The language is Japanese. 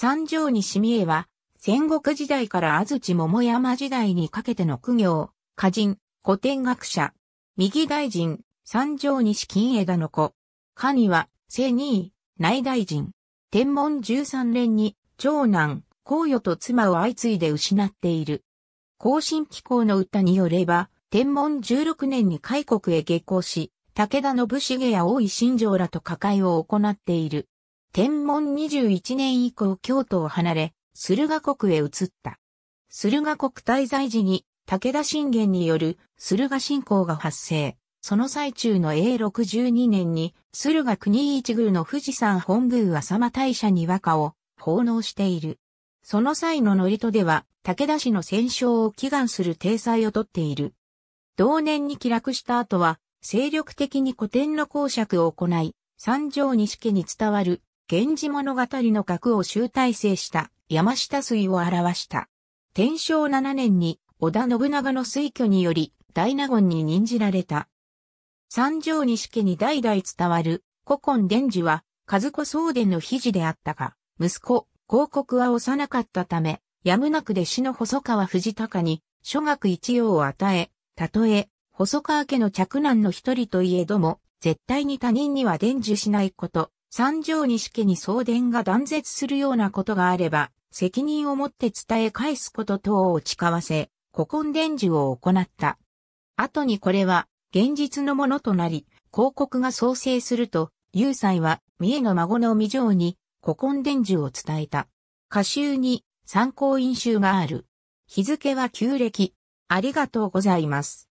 三条西三江は、戦国時代から安土桃山時代にかけての苦行、歌人、古典学者、右大臣、三条西金枝の子。下には、正二位、内大臣。天文十三連に、長男、皇与と妻を相次いで失っている。後進機構の歌によれば、天文16年に開国へ下校し、武田信繁や大井新城らと加会を行っている。天文21年以降京都を離れ、駿河国へ移った。駿河国滞在時に武田信玄による駿河信仰が発生。その最中の永62年に駿河国一宮の富士山本宮浅間大社に和歌を奉納している。その際の祝詞では武田氏の戦勝を祈願する体裁をとっている。同年に帰落した後は精力的に古典の公爵を行い、三条家に伝わる源氏物語の額を集大成した山下水を表した。天正7年に織田信長の推挙により大納言に任じられた。三条西家に代々伝わる古今伝授は和子宗伝の肘であったが、息子、広告は幼かったため、やむなく弟子の細川藤隆に諸学一応を与え、たとえ、細川家の嫡男の一人といえども、絶対に他人には伝授しないこと、三条西家に送電が断絶するようなことがあれば、責任を持って伝え返すこと等を誓わせ、古今伝授を行った。後にこれは、現実のものとなり、広告が創生すると、有才は、三重の孫の未城に、古今伝授を伝えた。歌集に、参考印集がある。日付は旧暦。ありがとうございます。